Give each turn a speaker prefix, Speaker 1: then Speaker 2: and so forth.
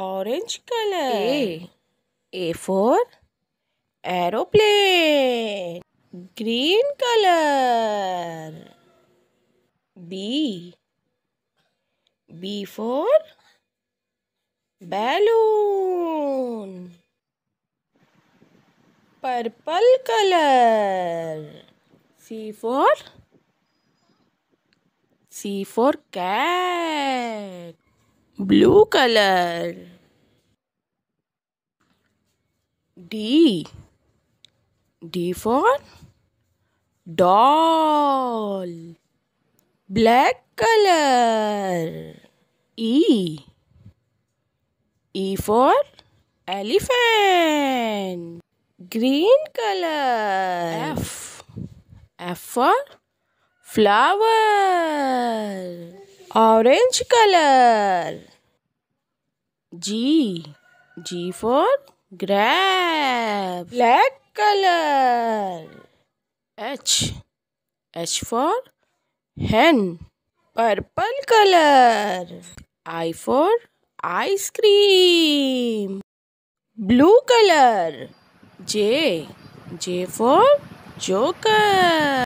Speaker 1: orange color. A. A for aeroplane. Green color. B. B for balloon. Purple color. C for C for cat blue color D D for doll black color E E for elephant green color F F for flower orange colour G G for grape black colour H H for hen purple colour I for ice cream blue colour J J for joker